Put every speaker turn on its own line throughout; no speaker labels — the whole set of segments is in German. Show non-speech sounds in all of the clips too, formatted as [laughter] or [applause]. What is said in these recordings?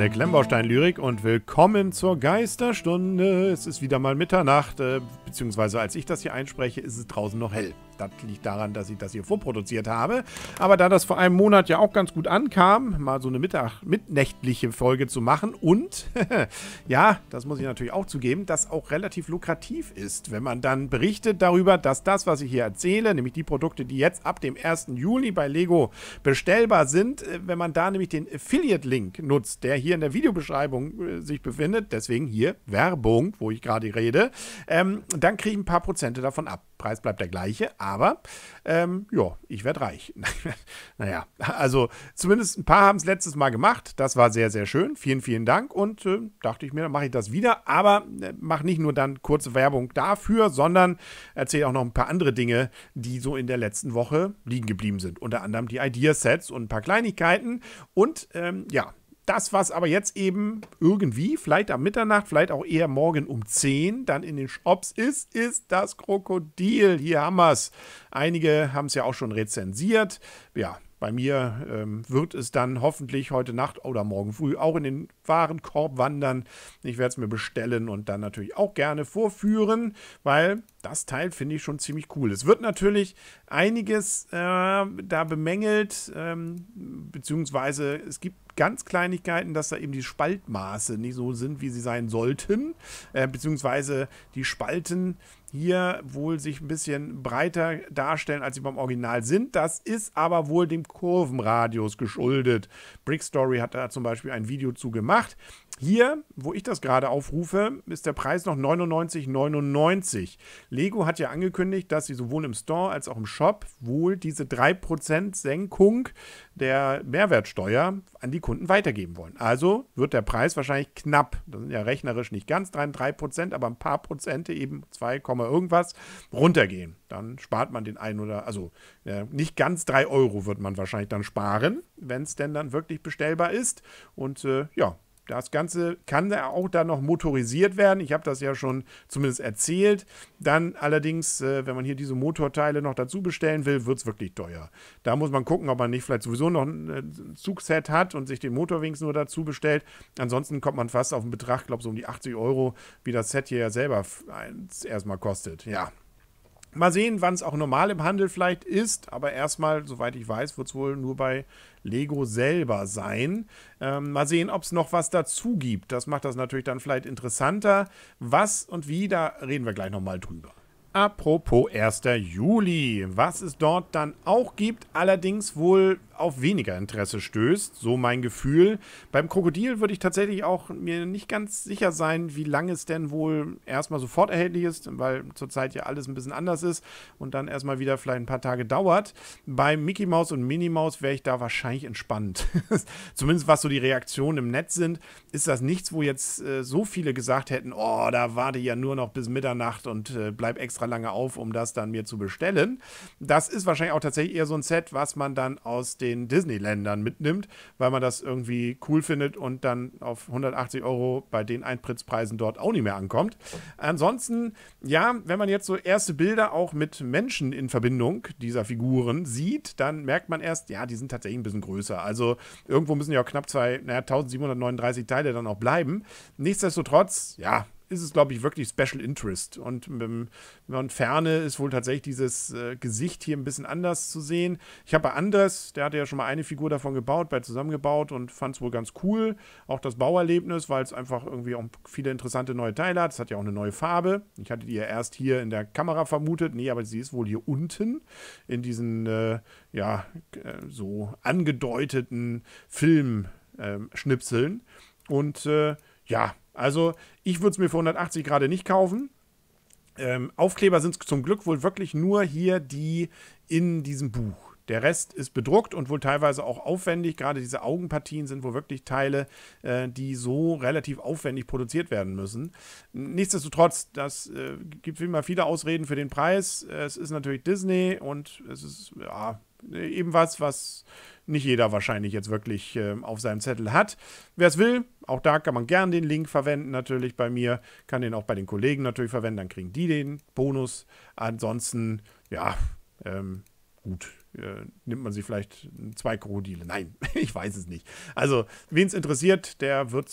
der Klemmbaustein-Lyrik und willkommen zur Geisterstunde. Es ist wieder mal Mitternacht, äh, beziehungsweise als ich das hier einspreche, ist es draußen noch hell. Das liegt daran, dass ich das hier vorproduziert habe. Aber da das vor einem Monat ja auch ganz gut ankam, mal so eine Mittag mitnächtliche Folge zu machen und, [laughs] ja, das muss ich natürlich auch zugeben, das auch relativ lukrativ ist, wenn man dann berichtet darüber, dass das, was ich hier erzähle, nämlich die Produkte, die jetzt ab dem 1. Juli bei Lego bestellbar sind, äh, wenn man da nämlich den Affiliate-Link nutzt, der hier in der Videobeschreibung äh, sich befindet, deswegen hier Werbung, wo ich gerade rede, ähm, dann kriege ich ein paar Prozente davon ab. Preis bleibt der gleiche, aber aber ähm, ja, ich werde reich. [laughs] naja, also zumindest ein paar haben es letztes Mal gemacht. Das war sehr, sehr schön. Vielen, vielen Dank. Und äh, dachte ich mir, dann mache ich das wieder. Aber äh, mache nicht nur dann kurze Werbung dafür, sondern erzähle auch noch ein paar andere Dinge, die so in der letzten Woche liegen geblieben sind. Unter anderem die Ideasets und ein paar Kleinigkeiten. Und ähm, ja, das, was aber jetzt eben irgendwie, vielleicht am Mitternacht, vielleicht auch eher morgen um 10 dann in den Shops ist, ist das Krokodil. Hier haben wir es. Einige haben es ja auch schon rezensiert. Ja, bei mir ähm, wird es dann hoffentlich heute Nacht oder morgen früh auch in den Warenkorb wandern. Ich werde es mir bestellen und dann natürlich auch gerne vorführen, weil das Teil finde ich schon ziemlich cool. Es wird natürlich einiges äh, da bemängelt, ähm, beziehungsweise es gibt ganz Kleinigkeiten, dass da eben die Spaltmaße nicht so sind, wie sie sein sollten, äh, beziehungsweise die Spalten hier wohl sich ein bisschen breiter darstellen, als sie beim Original sind. Das ist aber wohl dem Kurvenradius geschuldet. Brickstory hat da zum Beispiel ein Video zu gemacht. Hier, wo ich das gerade aufrufe, ist der Preis noch 99,99. Lego hat ja angekündigt, dass sie sowohl im Store als auch im Shop wohl diese 3% Senkung der Mehrwertsteuer an die Kunden weitergeben wollen. Also wird der Preis wahrscheinlich knapp. Das sind ja rechnerisch nicht ganz 3%, aber ein paar Prozente, eben 2, irgendwas, runtergehen. Dann spart man den einen oder, also äh, nicht ganz 3 Euro wird man wahrscheinlich dann sparen, wenn es denn dann wirklich bestellbar ist. Und äh, ja, das Ganze kann auch dann noch motorisiert werden. Ich habe das ja schon zumindest erzählt. Dann allerdings, äh, wenn man hier diese Motorteile noch dazu bestellen will, wird es wirklich teuer. Da muss man gucken, ob man nicht vielleicht sowieso noch ein äh, Zugset hat und sich den Motorwings nur dazu bestellt. Ansonsten kommt man fast auf einen Betrag, glaube ich, so um die 80 Euro, wie das Set hier ja selber erstmal kostet. Ja, Mal sehen, wann es auch normal im Handel vielleicht ist, aber erstmal, soweit ich weiß, wird es wohl nur bei Lego selber sein. Ähm, mal sehen, ob es noch was dazu gibt. Das macht das natürlich dann vielleicht interessanter. Was und wie, da reden wir gleich nochmal drüber. Apropos 1. Juli, was es dort dann auch gibt, allerdings wohl auf weniger Interesse stößt, so mein Gefühl. Beim Krokodil würde ich tatsächlich auch mir nicht ganz sicher sein, wie lange es denn wohl erstmal sofort erhältlich ist, weil zurzeit ja alles ein bisschen anders ist und dann erstmal wieder vielleicht ein paar Tage dauert. Bei Mickey Mouse und Minnie Mouse wäre ich da wahrscheinlich entspannt. [laughs] Zumindest was so die Reaktionen im Netz sind, ist das nichts, wo jetzt äh, so viele gesagt hätten, oh, da warte ich ja nur noch bis Mitternacht und äh, bleib extra lange auf, um das dann mir zu bestellen. Das ist wahrscheinlich auch tatsächlich eher so ein Set, was man dann aus dem den Disneyländern mitnimmt, weil man das irgendwie cool findet und dann auf 180 Euro bei den Eintrittspreisen dort auch nicht mehr ankommt. Ansonsten, ja, wenn man jetzt so erste Bilder auch mit Menschen in Verbindung dieser Figuren sieht, dann merkt man erst, ja, die sind tatsächlich ein bisschen größer. Also irgendwo müssen ja auch knapp zwei, naja, 1739 Teile dann auch bleiben. Nichtsdestotrotz, ja, ist es, glaube ich, wirklich Special Interest. Und wenn ähm, man Ferne ist wohl tatsächlich dieses äh, Gesicht hier ein bisschen anders zu sehen. Ich habe bei Andres, der hatte ja schon mal eine Figur davon gebaut, bei zusammengebaut und fand es wohl ganz cool. Auch das Bauerlebnis, weil es einfach irgendwie auch viele interessante neue Teile hat. Es hat ja auch eine neue Farbe. Ich hatte die ja erst hier in der Kamera vermutet. Nee, aber sie ist wohl hier unten in diesen, äh, ja, äh, so angedeuteten Filmschnipseln. Ähm, und äh, ja, also ich würde es mir für 180 gerade nicht kaufen. Ähm, Aufkleber sind es zum Glück wohl wirklich nur hier die in diesem Buch. Der Rest ist bedruckt und wohl teilweise auch aufwendig. Gerade diese Augenpartien sind wohl wirklich Teile, äh, die so relativ aufwendig produziert werden müssen. Nichtsdestotrotz, das äh, gibt immer viele Ausreden für den Preis. Es ist natürlich Disney und es ist ja, eben was, was nicht jeder wahrscheinlich jetzt wirklich äh, auf seinem Zettel hat. Wer es will, auch da kann man gern den Link verwenden, natürlich bei mir, kann den auch bei den Kollegen natürlich verwenden, dann kriegen die den Bonus. Ansonsten, ja, ähm, gut, äh, nimmt man sie vielleicht zwei Krokodile. Nein, [laughs] ich weiß es nicht. Also, wen es interessiert, der wird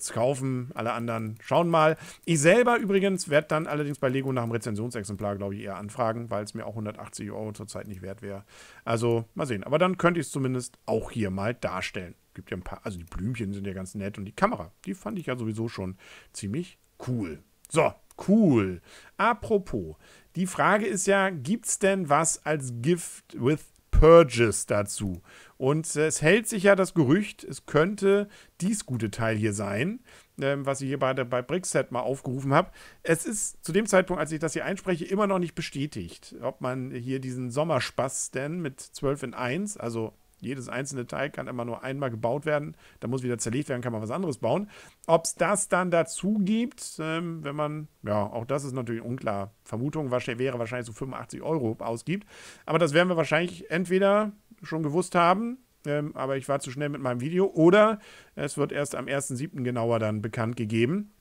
es kaufen. Alle anderen schauen mal. Ich selber übrigens werde dann allerdings bei Lego nach einem Rezensionsexemplar, glaube ich, eher anfragen, weil es mir auch 180 Euro zurzeit nicht wert wäre. Also, mal sehen. Aber dann könnte ich es zumindest auch hier mal darstellen. Gibt ja ein paar, also die Blümchen sind ja ganz nett und die Kamera, die fand ich ja sowieso schon ziemlich cool. So, Cool. Apropos, die Frage ist ja, gibt's denn was als Gift with Purges dazu? Und äh, es hält sich ja das Gerücht, es könnte dies gute Teil hier sein, ähm, was ich hier bei, bei Brickset mal aufgerufen habe. Es ist zu dem Zeitpunkt, als ich das hier einspreche, immer noch nicht bestätigt, ob man hier diesen Sommerspaß denn mit 12 in 1, also jedes einzelne Teil kann immer nur einmal gebaut werden, da muss wieder zerlegt werden, kann man was anderes bauen. Ob es das dann dazu gibt, ähm, wenn man, ja, auch das ist natürlich unklar. Vermutung wäre wahrscheinlich so 85 Euro ausgibt. Aber das werden wir wahrscheinlich entweder schon gewusst haben, ähm, aber ich war zu schnell mit meinem Video, oder es wird erst am 1.7. genauer dann bekannt gegeben.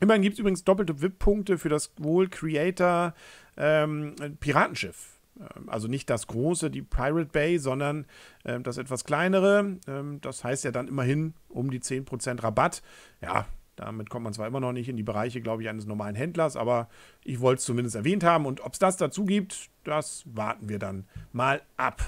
Immerhin gibt es übrigens doppelte VIP-Punkte für das wohl Creator ähm, Piratenschiff ähm, also nicht das große, die Pirate Bay, sondern äh, das etwas kleinere. Ähm, das heißt ja dann immerhin um die 10% Rabatt. Ja, damit kommt man zwar immer noch nicht in die Bereiche, glaube ich, eines normalen Händlers, aber ich wollte es zumindest erwähnt haben. Und ob es das dazu gibt, das warten wir dann mal ab.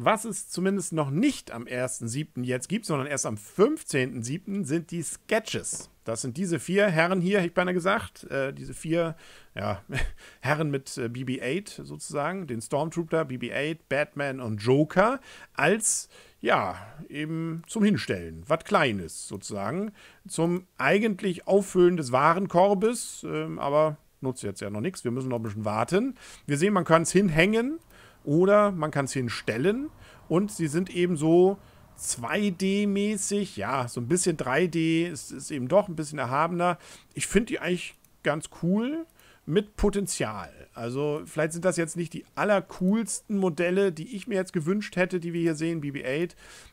Was es zumindest noch nicht am 1.7. jetzt gibt, sondern erst am 15.7. sind die Sketches. Das sind diese vier Herren hier, hätte ich beinahe gesagt. Äh, diese vier ja, [laughs] Herren mit äh, BB-8 sozusagen, den Stormtrooper, BB-8, Batman und Joker, als ja, eben zum Hinstellen, was Kleines sozusagen, zum eigentlich Auffüllen des Warenkorbes, äh, aber nutzt jetzt ja noch nichts. Wir müssen noch ein bisschen warten. Wir sehen, man kann es hinhängen. Oder man kann es hinstellen und sie sind eben so 2D-mäßig, ja, so ein bisschen 3D, ist, ist eben doch ein bisschen erhabener. Ich finde die eigentlich ganz cool mit Potenzial. Also vielleicht sind das jetzt nicht die allercoolsten Modelle, die ich mir jetzt gewünscht hätte, die wir hier sehen, BB-8.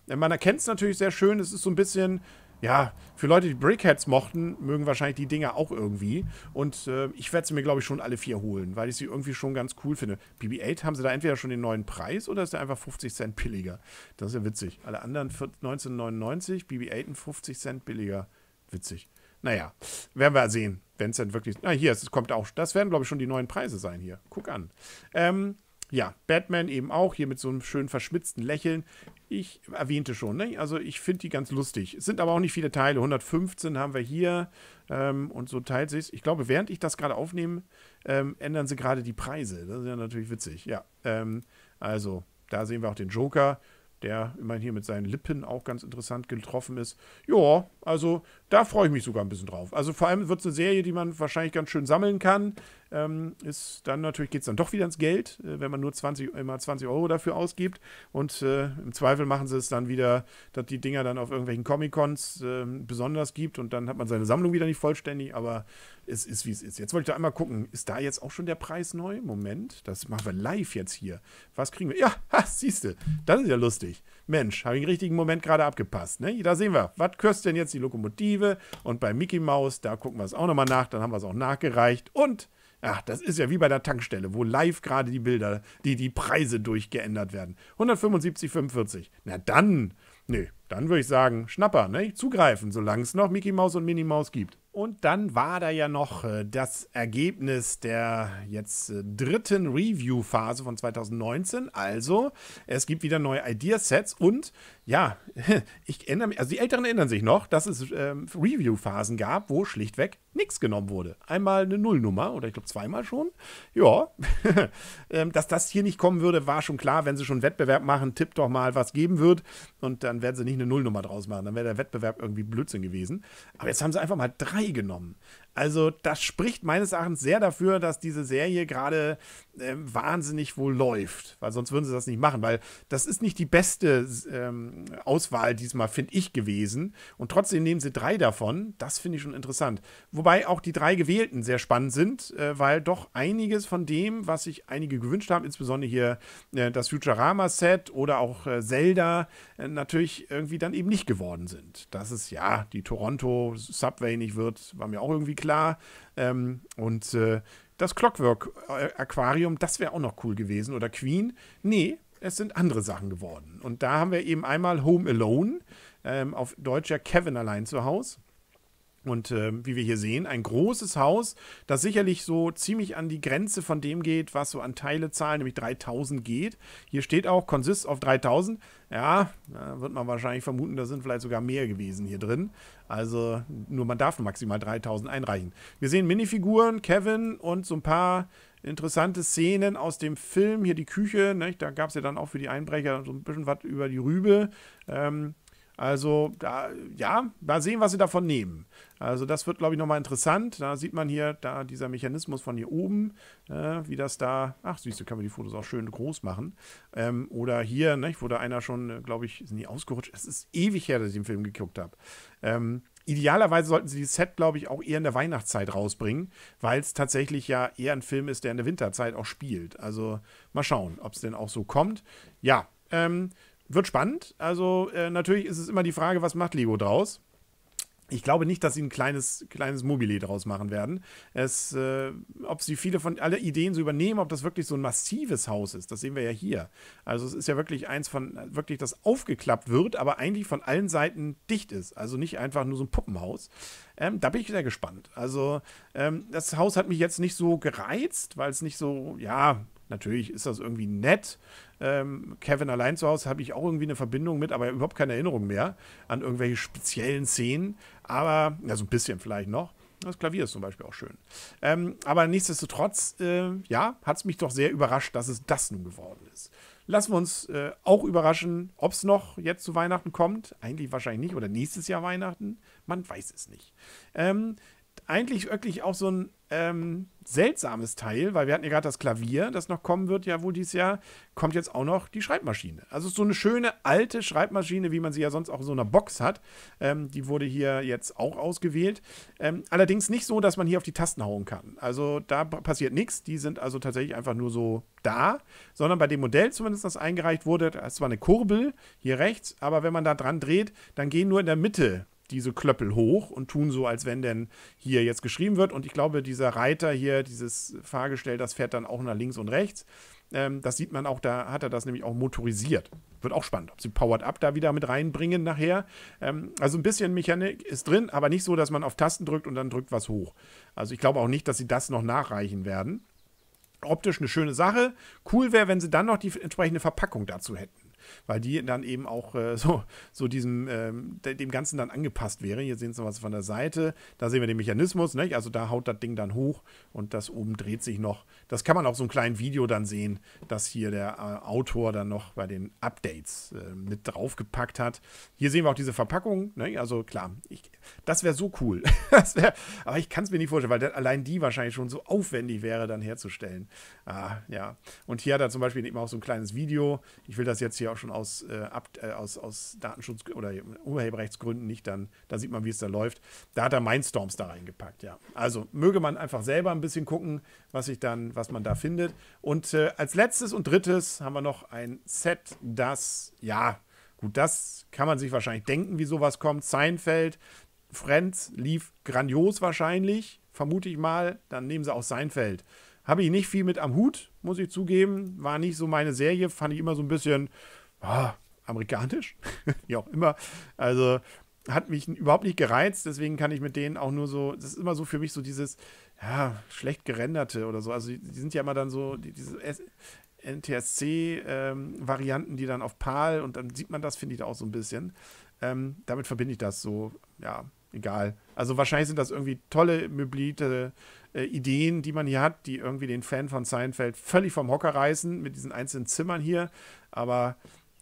Äh, man erkennt es natürlich sehr schön, es ist so ein bisschen ja, für Leute, die Brickheads mochten, mögen wahrscheinlich die Dinger auch irgendwie. Und äh, ich werde sie mir, glaube ich, schon alle vier holen, weil ich sie irgendwie schon ganz cool finde. BB-8 haben sie da entweder schon den neuen Preis oder ist der einfach 50 Cent billiger. Das ist ja witzig. Alle anderen 19,99, BB-8 50 Cent billiger. Witzig. Naja, werden wir sehen, wenn es dann wirklich. Na, hier, es kommt auch. Das werden, glaube ich, schon die neuen Preise sein hier. Guck an. Ähm, ja, Batman eben auch, hier mit so einem schönen verschmitzten Lächeln. Ich erwähnte schon, ne? also ich finde die ganz lustig. Es sind aber auch nicht viele Teile. 115 haben wir hier ähm, und so teilt sich Ich glaube, während ich das gerade aufnehme, ähm, ändern sie gerade die Preise. Das ist ja natürlich witzig. Ja, ähm, also da sehen wir auch den Joker, der immerhin hier mit seinen Lippen auch ganz interessant getroffen ist. Ja, also da freue ich mich sogar ein bisschen drauf. Also vor allem wird es eine Serie, die man wahrscheinlich ganz schön sammeln kann. Ähm, ist dann natürlich geht es dann doch wieder ins Geld, äh, wenn man nur 20, immer 20 Euro dafür ausgibt. Und äh, im Zweifel machen sie es dann wieder, dass die Dinger dann auf irgendwelchen Comic-Cons äh, besonders gibt und dann hat man seine Sammlung wieder nicht vollständig, aber es ist wie es ist. Jetzt wollte ich da einmal gucken, ist da jetzt auch schon der Preis neu? Moment, das machen wir live jetzt hier. Was kriegen wir? Ja, [laughs] siehst du, das ist ja lustig. Mensch, habe ich einen richtigen Moment gerade abgepasst. Ne? Da sehen wir. Was kürzt denn jetzt die Lokomotive. Und bei Mickey Mouse, da gucken wir es auch nochmal nach. Dann haben wir es auch nachgereicht. Und, ach, das ist ja wie bei der Tankstelle, wo live gerade die Bilder, die, die Preise durchgeändert werden. 175,45. Na dann, nee, dann würde ich sagen, Schnapper, ne? Zugreifen, solange es noch Mickey Mouse und Minnie Mouse gibt. Und dann war da ja noch äh, das Ergebnis der jetzt äh, dritten Review-Phase von 2019. Also, es gibt wieder neue Ideasets und ja, [laughs] ich erinnere mich, also die Älteren erinnern sich noch, dass es ähm, Review-Phasen gab, wo schlichtweg nichts genommen wurde. Einmal eine Nullnummer oder ich glaube zweimal schon. Ja, [laughs] ähm, dass das hier nicht kommen würde, war schon klar. Wenn sie schon einen Wettbewerb machen, tippt doch mal, was geben wird. Und dann werden sie nicht eine Nullnummer draus machen. Dann wäre der Wettbewerb irgendwie Blödsinn gewesen. Aber jetzt haben sie einfach mal drei genommen. Also das spricht meines Erachtens sehr dafür, dass diese Serie gerade äh, wahnsinnig wohl läuft, weil sonst würden sie das nicht machen, weil das ist nicht die beste ähm, Auswahl diesmal, finde ich, gewesen. Und trotzdem nehmen sie drei davon. Das finde ich schon interessant. Wobei auch die drei gewählten sehr spannend sind, äh, weil doch einiges von dem, was sich einige gewünscht haben, insbesondere hier äh, das Futurama-Set oder auch äh, Zelda, äh, natürlich irgendwie dann eben nicht geworden sind. Dass es ja die Toronto Subway nicht wird, war mir auch irgendwie klar. Ähm, und äh, das Clockwork-Aquarium, äh, das wäre auch noch cool gewesen. Oder Queen. Nee, es sind andere Sachen geworden. Und da haben wir eben einmal Home Alone, ähm, auf Deutsch ja Kevin allein zu Hause. Und äh, wie wir hier sehen, ein großes Haus, das sicherlich so ziemlich an die Grenze von dem geht, was so an Teile zahlen, nämlich 3000 geht. Hier steht auch, consists of 3000. Ja, da wird man wahrscheinlich vermuten, da sind vielleicht sogar mehr gewesen hier drin. Also nur man darf maximal 3000 einreichen. Wir sehen Minifiguren, Kevin und so ein paar interessante Szenen aus dem Film. Hier die Küche, ne? da gab es ja dann auch für die Einbrecher so ein bisschen was über die Rübe. Ähm, also, da, ja, mal sehen, was sie davon nehmen. Also, das wird, glaube ich, nochmal interessant. Da sieht man hier, da dieser Mechanismus von hier oben, äh, wie das da. Ach, siehst du, kann man die Fotos auch schön groß machen. Ähm, oder hier, ne, wo da einer schon, äh, glaube ich, sind die ausgerutscht. Es ist ewig her, dass ich den Film geguckt habe. Ähm, Idealerweise sollten sie dieses Set, glaube ich, auch eher in der Weihnachtszeit rausbringen, weil es tatsächlich ja eher ein Film ist, der in der Winterzeit auch spielt. Also mal schauen, ob es denn auch so kommt. Ja, ähm, wird spannend. Also äh, natürlich ist es immer die Frage, was macht Lego draus? Ich glaube nicht, dass sie ein kleines, kleines Mobile draus machen werden. Es, äh, ob sie viele von alle Ideen so übernehmen, ob das wirklich so ein massives Haus ist, das sehen wir ja hier. Also es ist ja wirklich eins von, wirklich das aufgeklappt wird, aber eigentlich von allen Seiten dicht ist. Also nicht einfach nur so ein Puppenhaus. Ähm, da bin ich sehr gespannt. Also ähm, das Haus hat mich jetzt nicht so gereizt, weil es nicht so, ja, Natürlich ist das irgendwie nett. Ähm, Kevin allein zu Hause habe ich auch irgendwie eine Verbindung mit, aber überhaupt keine Erinnerung mehr an irgendwelche speziellen Szenen. Aber, ja, so ein bisschen vielleicht noch. Das Klavier ist zum Beispiel auch schön. Ähm, aber nichtsdestotrotz, äh, ja, hat es mich doch sehr überrascht, dass es das nun geworden ist. Lassen wir uns äh, auch überraschen, ob es noch jetzt zu Weihnachten kommt. Eigentlich wahrscheinlich nicht oder nächstes Jahr Weihnachten. Man weiß es nicht. Ähm, eigentlich wirklich auch so ein ähm, seltsames Teil, weil wir hatten ja gerade das Klavier, das noch kommen wird, ja wohl dieses Jahr, kommt jetzt auch noch die Schreibmaschine. Also so eine schöne alte Schreibmaschine, wie man sie ja sonst auch in so einer Box hat. Ähm, die wurde hier jetzt auch ausgewählt. Ähm, allerdings nicht so, dass man hier auf die Tasten hauen kann. Also da passiert nichts. Die sind also tatsächlich einfach nur so da, sondern bei dem Modell zumindest, das eingereicht wurde, das war eine Kurbel hier rechts, aber wenn man da dran dreht, dann gehen nur in der Mitte diese Klöppel hoch und tun so, als wenn denn hier jetzt geschrieben wird. Und ich glaube, dieser Reiter hier, dieses Fahrgestell, das fährt dann auch nach links und rechts. Ähm, das sieht man auch, da hat er das nämlich auch motorisiert. Wird auch spannend, ob sie Powered Up da wieder mit reinbringen nachher. Ähm, also ein bisschen Mechanik ist drin, aber nicht so, dass man auf Tasten drückt und dann drückt was hoch. Also ich glaube auch nicht, dass sie das noch nachreichen werden. Optisch eine schöne Sache. Cool wäre, wenn sie dann noch die entsprechende Verpackung dazu hätten weil die dann eben auch äh, so, so diesem, ähm, dem Ganzen dann angepasst wäre. Hier sehen Sie was von der Seite, da sehen wir den Mechanismus, ne? also da haut das Ding dann hoch und das oben dreht sich noch. Das kann man auf so einem kleinen Video dann sehen, dass hier der äh, Autor dann noch bei den Updates äh, mit draufgepackt hat. Hier sehen wir auch diese Verpackung, ne? also klar, ich, das wäre so cool. [laughs] wär, aber ich kann es mir nicht vorstellen, weil das, allein die wahrscheinlich schon so aufwendig wäre, dann herzustellen. Ah, ja. Und hier hat er zum Beispiel eben auch so ein kleines Video. Ich will das jetzt hier auch schon aus, äh, ab, äh, aus, aus Datenschutz- oder Urheberrechtsgründen nicht, dann da sieht man, wie es da läuft. Da hat er Mindstorms da reingepackt, ja. Also möge man einfach selber ein bisschen gucken, was sich dann, was man da findet. Und äh, als letztes und drittes haben wir noch ein Set, das, ja, gut, das kann man sich wahrscheinlich denken, wie sowas kommt. Seinfeld, Friends lief grandios wahrscheinlich, vermute ich mal. Dann nehmen sie auch Seinfeld. Habe ich nicht viel mit am Hut, muss ich zugeben. War nicht so meine Serie, fand ich immer so ein bisschen, oh, amerikanisch, [laughs] wie auch immer. Also hat mich überhaupt nicht gereizt, deswegen kann ich mit denen auch nur so, das ist immer so für mich so dieses, ja, schlecht gerenderte oder so. Also die, die sind ja immer dann so, die, diese NTSC-Varianten, ähm, die dann auf PAL und dann sieht man das, finde ich da auch so ein bisschen. Ähm, damit verbinde ich das so, ja, egal. Also wahrscheinlich sind das irgendwie tolle, möblierte äh, Ideen, die man hier hat, die irgendwie den Fan von Seinfeld völlig vom Hocker reißen mit diesen einzelnen Zimmern hier. Aber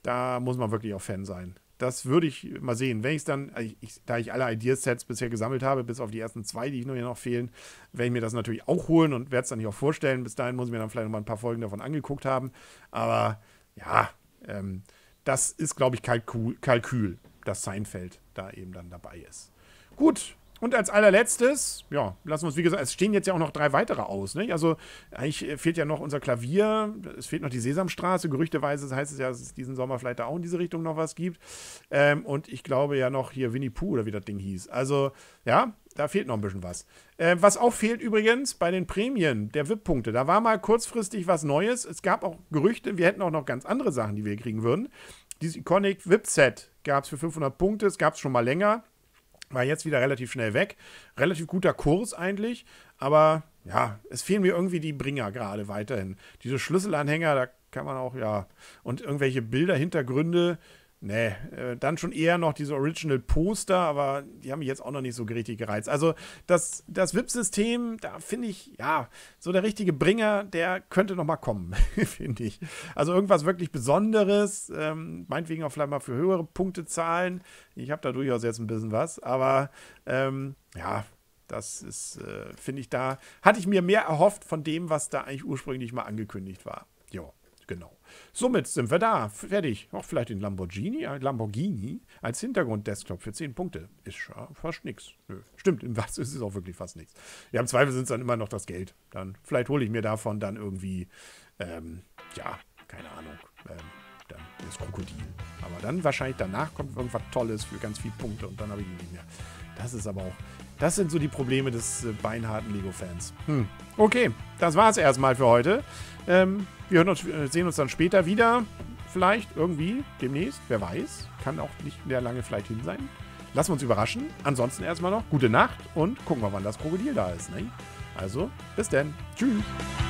da muss man wirklich auch Fan sein. Das würde ich mal sehen. Wenn also ich es dann, ich, da ich alle Ideas-Sets bisher gesammelt habe, bis auf die ersten zwei, die nur hier noch fehlen, werde ich mir das natürlich auch holen und werde es dann hier auch vorstellen. Bis dahin muss ich mir dann vielleicht noch mal ein paar Folgen davon angeguckt haben. Aber ja, ähm, das ist, glaube ich, Kalkül, Kalkül, dass Seinfeld da eben dann dabei ist. Gut, und als allerletztes, ja, lassen wir uns, wie gesagt, es stehen jetzt ja auch noch drei weitere aus. Nicht? Ne? Also eigentlich fehlt ja noch unser Klavier, es fehlt noch die Sesamstraße. Gerüchteweise heißt es ja, dass es diesen Sommer vielleicht da auch in diese Richtung noch was gibt. Ähm, und ich glaube ja noch hier Winnie Pooh oder wie das Ding hieß. Also ja, da fehlt noch ein bisschen was. Äh, was auch fehlt übrigens bei den Prämien der WIP-Punkte. Da war mal kurzfristig was Neues. Es gab auch Gerüchte, wir hätten auch noch ganz andere Sachen, die wir kriegen würden. Dieses Iconic VIP-Set gab es für 500 Punkte, es gab es schon mal länger. War jetzt wieder relativ schnell weg. Relativ guter Kurs eigentlich, aber ja, es fehlen mir irgendwie die Bringer gerade weiterhin. Diese Schlüsselanhänger, da kann man auch, ja, und irgendwelche Bilder, Hintergründe, Nee, äh, dann schon eher noch diese Original Poster, aber die haben mich jetzt auch noch nicht so richtig gereizt. Also das, das VIP-System, da finde ich, ja, so der richtige Bringer, der könnte noch mal kommen, [laughs] finde ich. Also irgendwas wirklich Besonderes, ähm, meinetwegen auch vielleicht mal für höhere Punkte zahlen. Ich habe da durchaus jetzt ein bisschen was, aber ähm, ja, das ist, äh, finde ich, da hatte ich mir mehr erhofft von dem, was da eigentlich ursprünglich mal angekündigt war. Ja, genau. Somit sind wir da. Fertig. Auch vielleicht den Lamborghini, äh, Lamborghini als Hintergrund-Desktop für 10 Punkte. Ist ja fast nichts. Stimmt, im Was [laughs] ist es auch wirklich fast nichts. Ja, im Zweifel sind es dann immer noch das Geld. Dann Vielleicht hole ich mir davon dann irgendwie, ähm, ja, keine Ahnung, ähm, dann das Krokodil. Aber dann wahrscheinlich danach kommt irgendwas Tolles für ganz viele Punkte und dann habe ich ihn nicht mehr. Das ist aber auch. Das sind so die Probleme des äh, beinharten Lego-Fans. Hm. Okay, das war's erstmal für heute. Ähm, wir hören uns, äh, sehen uns dann später wieder. Vielleicht irgendwie demnächst. Wer weiß. Kann auch nicht mehr lange vielleicht hin sein. Lassen wir uns überraschen. Ansonsten erstmal noch gute Nacht und gucken wir, wann das Krokodil da ist. Ne? Also, bis dann. Tschüss.